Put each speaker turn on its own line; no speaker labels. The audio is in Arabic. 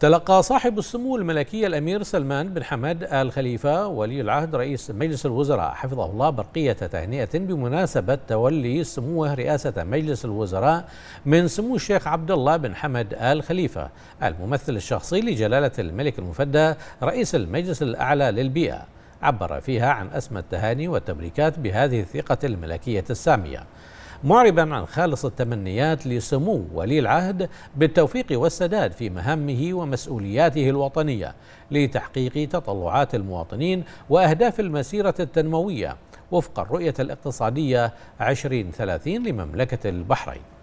تلقى صاحب السمو الملكي الأمير سلمان بن حمد آل خليفة ولي العهد رئيس مجلس الوزراء حفظه الله برقية تهنئة بمناسبة تولي سموه رئاسة مجلس الوزراء من سمو الشيخ عبد الله بن حمد آل خليفة الممثل الشخصي لجلالة الملك المفدى رئيس المجلس الأعلى للبيئة عبر فيها عن أسمى التهاني والتبريكات بهذه الثقة الملكية السامية معربا عن خالص التمنيات لسمو ولي العهد بالتوفيق والسداد في مهامه ومسؤولياته الوطنيه لتحقيق تطلعات المواطنين واهداف المسيره التنمويه وفق الرؤيه الاقتصاديه 2030 لمملكه
البحرين